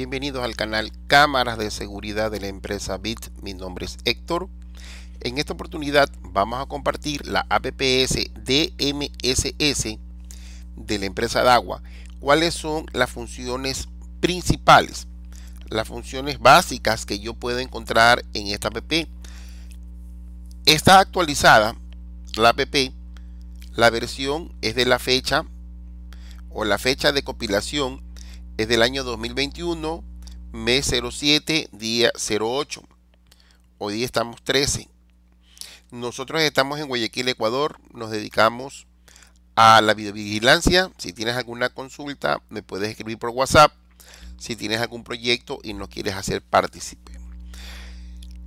Bienvenidos al canal Cámaras de Seguridad de la empresa BIT. Mi nombre es Héctor. En esta oportunidad vamos a compartir la APPS DMSS de la empresa d'agua ¿Cuáles son las funciones principales? Las funciones básicas que yo puedo encontrar en esta app. Está actualizada la app. La versión es de la fecha o la fecha de compilación es del año 2021, mes 07, día 08. Hoy estamos 13. Nosotros estamos en Guayaquil, Ecuador. Nos dedicamos a la videovigilancia. Si tienes alguna consulta, me puedes escribir por WhatsApp. Si tienes algún proyecto y nos quieres hacer partícipe.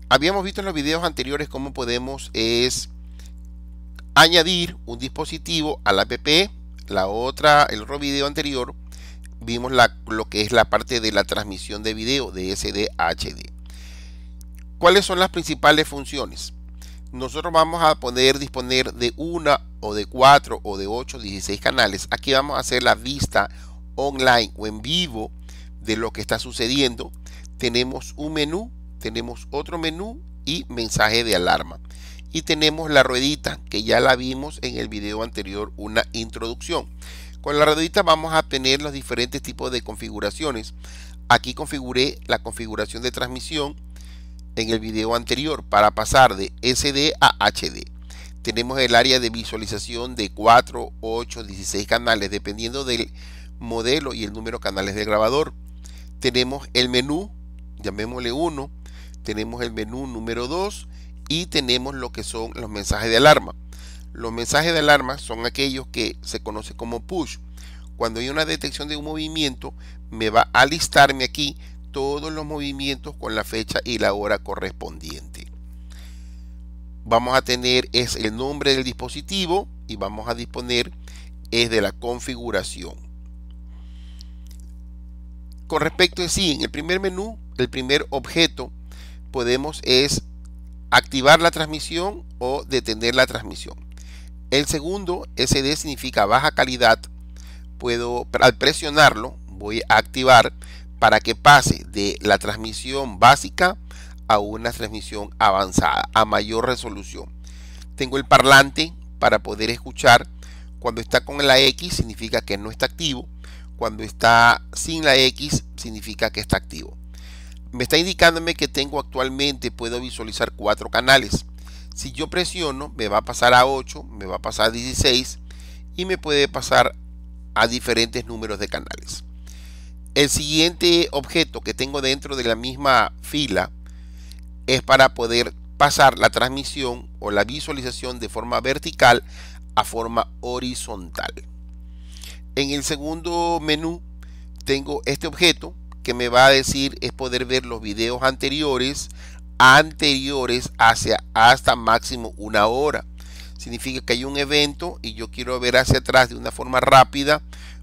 Habíamos visto en los videos anteriores cómo podemos es añadir un dispositivo a la app, la otra, el otro video anterior vimos lo que es la parte de la transmisión de video de SD HD. ¿Cuáles son las principales funciones? Nosotros vamos a poder disponer de una o de cuatro o de ocho, 16 canales. Aquí vamos a hacer la vista online o en vivo de lo que está sucediendo. Tenemos un menú, tenemos otro menú y mensaje de alarma. Y tenemos la ruedita que ya la vimos en el video anterior, una introducción. Con la ruedita vamos a tener los diferentes tipos de configuraciones. Aquí configuré la configuración de transmisión en el video anterior para pasar de SD a HD. Tenemos el área de visualización de 4, 8, 16 canales dependiendo del modelo y el número de canales del grabador. Tenemos el menú, llamémosle 1, tenemos el menú número 2 y tenemos lo que son los mensajes de alarma. Los mensajes de alarma son aquellos que se conoce como push. Cuando hay una detección de un movimiento, me va a listarme aquí todos los movimientos con la fecha y la hora correspondiente. Vamos a tener es el nombre del dispositivo y vamos a disponer es de la configuración. Con respecto a sí, en el primer menú, el primer objeto, podemos es activar la transmisión o detener la transmisión. El segundo SD significa baja calidad. Puedo, al presionarlo, voy a activar para que pase de la transmisión básica a una transmisión avanzada, a mayor resolución. Tengo el parlante para poder escuchar. Cuando está con la X significa que no está activo. Cuando está sin la X significa que está activo. Me está indicándome que tengo actualmente, puedo visualizar cuatro canales. Si yo presiono, me va a pasar a 8, me va a pasar a 16 y me puede pasar a diferentes números de canales. El siguiente objeto que tengo dentro de la misma fila es para poder pasar la transmisión o la visualización de forma vertical a forma horizontal. En el segundo menú tengo este objeto que me va a decir es poder ver los videos anteriores, anteriores hacia hasta máximo una hora. Significa que hay un evento y yo quiero ver hacia atrás de una forma rápida,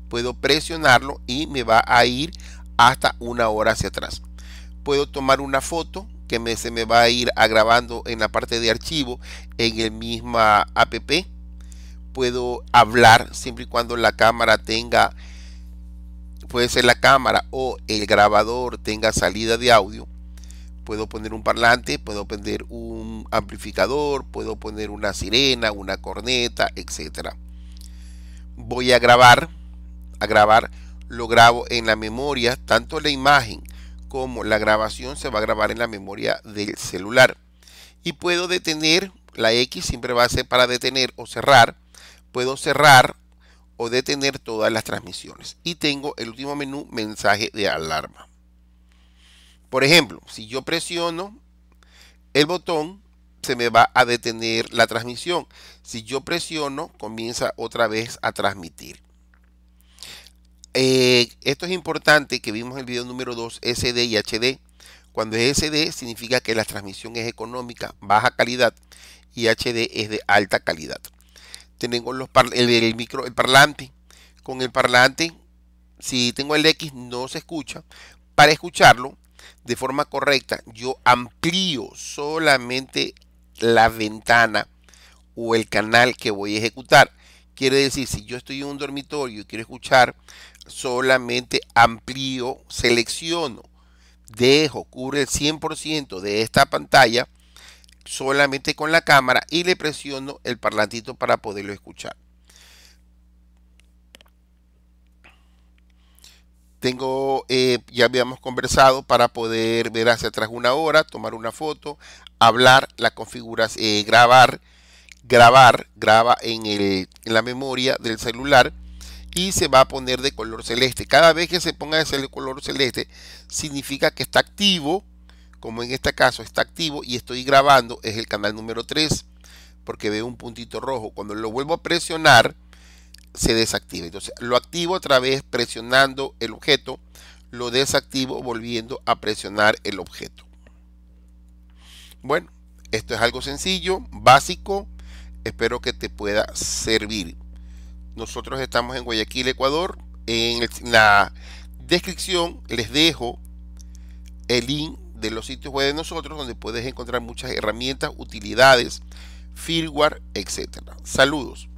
puedo presionarlo y me va a ir hasta una hora hacia atrás. Puedo tomar una foto que se me va a ir agravando en la parte de archivo en el mismo app. Puedo hablar siempre y cuando la cámara tenga, puede ser la cámara o el grabador tenga salida de audio puedo poner un parlante, puedo poner un amplificador, puedo poner una sirena, una corneta, etc. Voy a grabar, a grabar, lo grabo en la memoria, tanto la imagen como la grabación se va a grabar en la memoria del celular. Y puedo detener, la X siempre va a ser para detener o cerrar, puedo cerrar o detener todas las transmisiones. Y tengo el último menú, mensaje de alarma. Por ejemplo, si yo presiono el botón, se me va a detener la transmisión. Si yo presiono, comienza otra vez a transmitir. Eh, esto es importante que vimos en el video número 2, SD y HD. Cuando es SD significa que la transmisión es económica, baja calidad, y HD es de alta calidad. Tenemos el, micro, el parlante. Con el parlante, si tengo el X no se escucha. Para escucharlo, de forma correcta, yo amplío solamente la ventana o el canal que voy a ejecutar. Quiere decir, si yo estoy en un dormitorio y quiero escuchar, solamente amplío, selecciono, dejo, cubre el 100% de esta pantalla solamente con la cámara y le presiono el parlantito para poderlo escuchar. Tengo eh, ya habíamos conversado para poder ver hacia atrás una hora, tomar una foto, hablar, la configuras, eh, grabar, grabar, graba en, en la memoria del celular y se va a poner de color celeste. Cada vez que se ponga de color celeste significa que está activo, como en este caso está activo y estoy grabando, es el canal número 3 porque veo un puntito rojo. Cuando lo vuelvo a presionar se desactiva. Entonces lo activo otra vez presionando el objeto, lo desactivo volviendo a presionar el objeto. Bueno, esto es algo sencillo, básico, espero que te pueda servir. Nosotros estamos en Guayaquil, Ecuador. En, la descripción les dejo el link de los sitios web de nosotros donde puedes encontrar muchas herramientas, utilidades, firmware, etcétera Saludos.